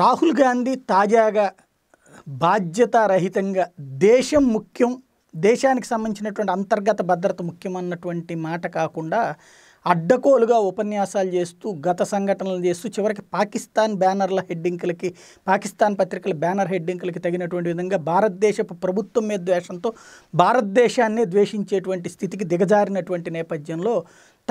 రాహుల్ గాంధీ తాజాగా బాధ్యతారహితంగా దేశం ముఖ్యం దేశానికి సంబంధించినటువంటి అంతర్గత భద్రత ముఖ్యం అన్నటువంటి మాట కాకుండా అడ్డకోలుగా ఉపన్యాసాలు చేస్తూ గత సంఘటనలు చేస్తూ చివరికి పాకిస్తాన్ బ్యానర్ల హెడ్డింకులకి పాకిస్తాన్ పత్రికల బ్యానర్ హెడ్డింకులకి తగినటువంటి విధంగా భారతదేశపు ప్రభుత్వం మీద ద్వేషంతో భారతదేశాన్ని ద్వేషించేటువంటి స్థితికి దిగజారినటువంటి నేపథ్యంలో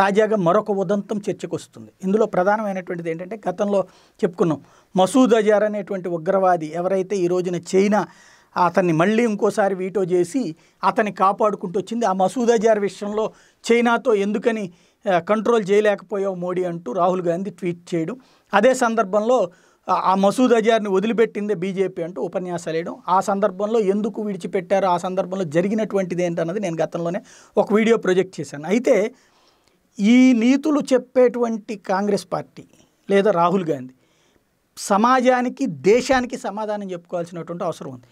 తాజాగా మరొక ఉదంతం చర్చకొస్తుంది ఇందులో ప్రధానమైనటువంటిది ఏంటంటే గతంలో చెప్పుకున్నాం మసూద్ అజార్ అనేటువంటి ఉగ్రవాది ఎవరైతే ఈ రోజున చైనా అతన్ని మళ్ళీ ఇంకోసారి వీటో చేసి అతన్ని కాపాడుకుంటూ వచ్చింది ఆ మసూద్ అజార్ విషయంలో చైనాతో ఎందుకని కంట్రోల్ చేయలేకపోయావు మోడీ అంటూ రాహుల్ గాంధీ ట్వీట్ చేయడం అదే సందర్భంలో ఆ మసూద్ అజార్ని వదిలిపెట్టిందే బీజేపీ అంటూ ఉపన్యాసాలు వేయడం ఆ సందర్భంలో ఎందుకు విడిచిపెట్టారు ఆ సందర్భంలో జరిగినటువంటిది ఏంటన్నది నేను గతంలోనే ఒక వీడియో ప్రొజెక్ట్ చేశాను అయితే ఈ నీతులు చెప్పేటువంటి కాంగ్రెస్ పార్టీ లేదా రాహుల్ గాంధీ సమాజానికి దేశానికి సమాధానం చెప్పుకోవాల్సినటువంటి అవసరం ఉంది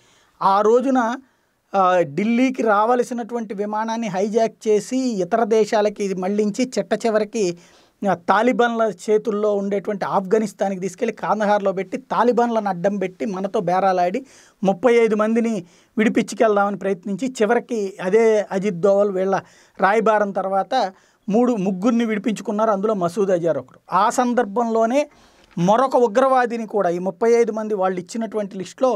ఆ రోజున ఢిల్లీకి రావలసినటువంటి విమానాన్ని హైజాక్ చేసి ఇతర దేశాలకి మళ్లించి చిట్ట చివరికి తాలిబాన్ల చేతుల్లో ఉండేటువంటి ఆఫ్ఘనిస్తాన్కి తీసుకెళ్లి కాందహార్లో పెట్టి తాలిబాన్లను అడ్డం పెట్టి మనతో బేరాలాడి ముప్పై ఐదు మందిని విడిపించుకెళ్దామని ప్రయత్నించి చివరికి అదే అజిత్ దోవల్ వీళ్ళ రాయబారం తర్వాత మూడు ముగ్గురిని విడిపించుకున్నారు అందులో మసూద్ అజార్ ఒకరు ఆ సందర్భంలోనే మరొక ఉగ్రవాదిని కూడా ఈ ముప్పై ఐదు మంది వాళ్ళు ఇచ్చినటువంటి లిస్టులో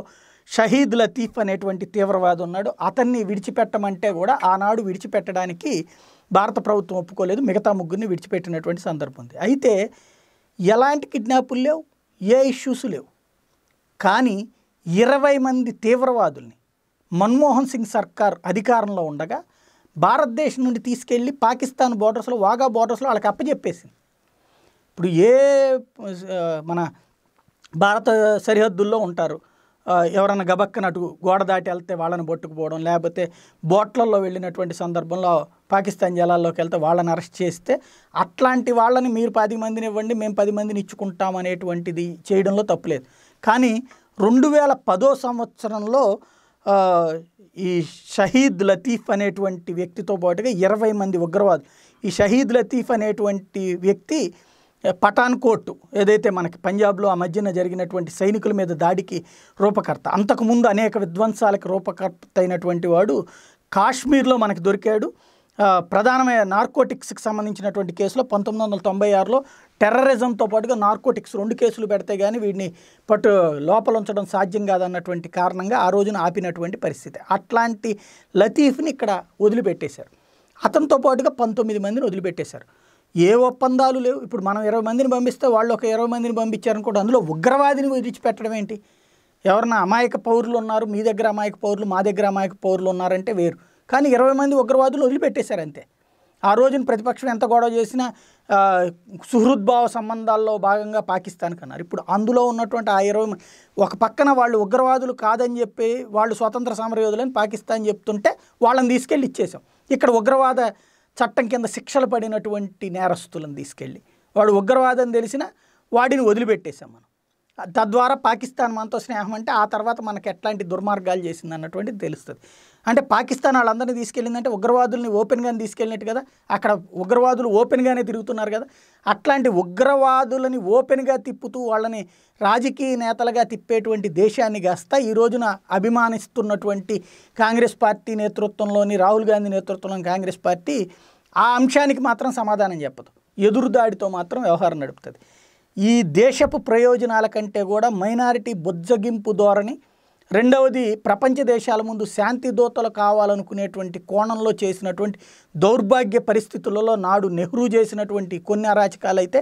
షహీద్ లతీఫ్ అనేటువంటి తీవ్రవాది ఉన్నాడు అతన్ని విడిచిపెట్టమంటే కూడా ఆనాడు విడిచిపెట్టడానికి భారత ప్రభుత్వం ఒప్పుకోలేదు మిగతా ముగ్గురిని విడిచిపెట్టినటువంటి సందర్భం ఉంది అయితే ఎలాంటి కిడ్నాపులు లేవు ఏ ఇష్యూస్ లేవు కానీ ఇరవై మంది తీవ్రవాదుల్ని మన్మోహన్ సింగ్ సర్కార్ అధికారంలో ఉండగా భారతదేశం నుండి తీసుకెళ్ళి పాకిస్తాన్ బోర్డర్స్లో వాగా బోర్డర్స్లో వాళ్ళకి అప్పచెప్పేసింది ఇప్పుడు ఏ మన భారత సరిహద్దుల్లో ఉంటారు ఎవరైనా గబక్కనట్టు గోడ దాటి వెళ్తే వాళ్ళని పట్టుకుపోవడం లేకపోతే బోట్లలో వెళ్ళినటువంటి సందర్భంలో పాకిస్తాన్ జలాల్లోకి వెళ్తే వాళ్ళని అరెస్ట్ చేస్తే అట్లాంటి వాళ్ళని మీరు పది మందిని ఇవ్వండి మేము పది మందిని ఇచ్చుకుంటాం అనేటువంటిది చేయడంలో తప్పులేదు కానీ రెండు వేల పదో సంవత్సరంలో ఈ షహీద్ లతీఫ్ అనేటువంటి వ్యక్తితో పాటుగా ఇరవై మంది ఉగ్రవాదులు ఈ షహీద్ లతీఫ్ అనేటువంటి వ్యక్తి పఠాన్కోట్ ఏదైతే మనకి పంజాబ్లో ఆ మధ్యన జరిగినటువంటి సైనికుల మీద దాడికి రూపకర్త అంతకుముందు అనేక విధ్వంసాలకు రూపకర్త అయినటువంటి వాడు కాశ్మీర్లో మనకు దొరికాడు ప్రధానమైన నార్కోటిక్స్కి సంబంధించినటువంటి కేసులో పంతొమ్మిది వందల తొంభై ఆరులో టెర్రరిజంతో పాటుగా నార్కోటిక్స్ రెండు కేసులు పెడితే కానీ వీడిని పట్టు లోపల ఉంచడం సాధ్యం కాదన్నటువంటి కారణంగా ఆ రోజున ఆపినటువంటి పరిస్థితి అట్లాంటి లతీఫ్ని ఇక్కడ వదిలిపెట్టేశారు అతనితో పాటుగా పంతొమ్మిది మందిని వదిలిపెట్టేశారు ఏ ఒప్పందాలు లేవు ఇప్పుడు మనం ఇరవై మందిని పంపిస్తే వాళ్ళు ఒక ఇరవై మందిని పంపించారనుకోండి అందులో ఉగ్రవాదిని విడిచిపెట్టడం ఏంటి ఎవరన్నా అమాయక పౌరులు ఉన్నారు మీ దగ్గర అమాయక పౌరులు మా దగ్గర అమాయక పౌరులు ఉన్నారంటే వేరు కానీ ఇరవై మంది ఉగ్రవాదులు వదిలిపెట్టేశారు అంతే ఆ రోజున ప్రతిపక్షం ఎంత గొడవ చేసినా సుహృద్భావ సంబంధాల్లో భాగంగా పాకిస్తాన్కి అన్నారు ఇప్పుడు అందులో ఉన్నటువంటి ఆ ఇరవై ఒక పక్కన వాళ్ళు ఉగ్రవాదులు కాదని చెప్పి వాళ్ళు స్వతంత్ర సమరయోధులని పాకిస్తాన్ చెప్తుంటే వాళ్ళని తీసుకెళ్ళి ఇచ్చేసాం ఇక్కడ ఉగ్రవాద చట్టం కింద శిక్షలు పడినటువంటి నేరస్తులను తీసుకెళ్ళి వాడు ఉగ్రవాదం తెలిసిన వాడిని వదిలిపెట్టేశాం మనం తద్వారా పాకిస్తాన్ మనతో స్నేహం అంటే ఆ తర్వాత మనకు ఎట్లాంటి దుర్మార్గాలు చేసింది అన్నటువంటిది తెలుస్తుంది అంటే పాకిస్తాన్ వాళ్ళందరినీ తీసుకెళ్ళిందంటే ఉగ్రవాదుల్ని ఓపెన్గానే తీసుకెళ్ళినట్టు కదా అక్కడ ఉగ్రవాదులు ఓపెన్గానే తిరుగుతున్నారు కదా అట్లాంటి ఉగ్రవాదులని ఓపెన్గా తిప్పుతూ వాళ్ళని రాజకీయ నేతలుగా తిప్పేటువంటి దేశాన్ని కాస్త ఈ రోజున అభిమానిస్తున్నటువంటి కాంగ్రెస్ పార్టీ నేతృత్వంలోని రాహుల్ గాంధీ నేతృత్వంలోని కాంగ్రెస్ పార్టీ ఆ అంశానికి మాత్రం సమాధానం చెప్పదు ఎదురుదాడితో మాత్రం వ్యవహారం నడుపుతుంది ఈ దేశపు ప్రయోజనాల కంటే కూడా మైనారిటీ బుజ్జగింపు ధోరణి రెండవది ప్రపంచ దేశాల ముందు శాంతి దూతలు కావాలనుకునేటువంటి కోణంలో చేసినటువంటి దౌర్భాగ్య పరిస్థితులలో నాడు నెహ్రూ చేసినటువంటి కొన్ని అరాచకాలు అయితే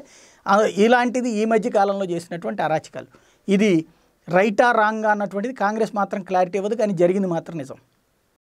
ఇలాంటిది ఈ మధ్య కాలంలో చేసినటువంటి అరాచకాలు ఇది రైటా రాంగా అన్నటువంటిది కాంగ్రెస్ మాత్రం క్లారిటీ ఇవ్వదు కానీ జరిగింది మాత్రం నిజం